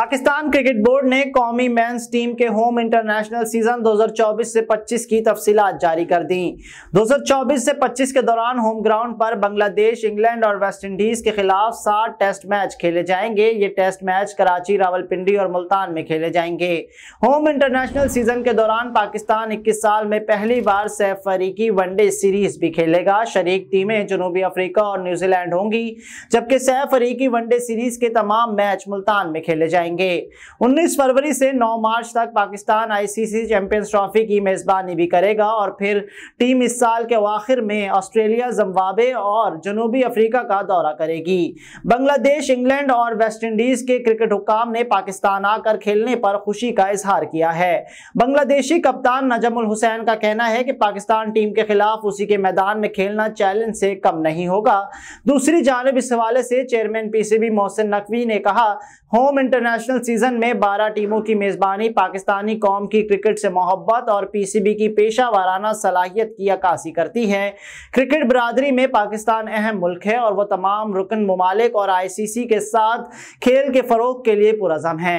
Pakistan cricket board ने कौमी men's team के होम इंटरनेशनल सीजन 2024 से 25 की तफसीलात जारी कर दी 2024 से 25 के दौरान होम ग्राउंड पर बांग्लादेश इंग्लैंड और वेस्ट इंडीज के खिलाफ सात टेस्ट मैच खेले जाएंगे ये टेस्ट मैच कराची रावलपिंडी और मुल्तान में खेले जाएंगे होम इंटरनेशनल सीजन के दौरान पाकिस्तान इक्कीस साल में पहली बार सैफ फरीकी वनडे सीरीज भी खेलेगा शरीक टीमें जनूबी अफ्रीका और न्यूजीलैंड होंगी जबकि सैफ फरीकी वनडे सीरीज के तमाम मैच मुल्तान में खेले जाएंगे जाएंगे 19 फरवरी से 9 मार्च तक पाकिस्तान आईसीसी चैंपियंस ट्रॉफी की मेज़बानी भी करेगा और फिर टीम इस साल के आखिर में ऑस्ट्रेलिया जम्बावे और जनूबी अफ्रीका का दौरा करेगी बांग्लादेश इंग्लैंड और वेस्ट इंडीज के क्रिकेट हुकाम ने पाकिस्तान आकर खेलने पर खुशी का इजहार किया है बांग्लादेशी कप्तान नजमुल हुसैन का कहना है कि पाकिस्तान टीम के खिलाफ उसी के मैदान में खेलना चैलेंज से कम नहीं होगा दूसरी जानब इस हवाले से चेयरमैन पीसीबी मोहसिन नकवी ने कहा होम इंटरनेशनल इंटरनेशनल सीजन में 12 टीमों की मेजबानी पाकिस्तानी कौम की क्रिकेट से मोहब्बत और पीसीबी की पेशा वाराना सलाहियत की अक्सी करती है क्रिकेट बरदरी में पाकिस्तान अहम मुल्क है और वह तमाम रुकन ममालिक और आईसीसी के साथ खेल के फरोग के लिए पुरजम है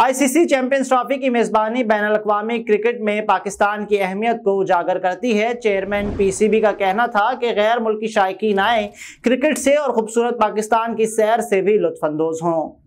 आईसीसी चैंपियंस ट्रॉफी की मेजबानी बैन अवी क्रिकेट में पाकिस्तान की अहमियत को उजागर करती है चेयरमैन पीसीबी का कहना था कि गैर मुल्की शायकीन आए क्रिकेट से और खूबसूरत पाकिस्तान की सैर से भी लुत्फानंदोज हों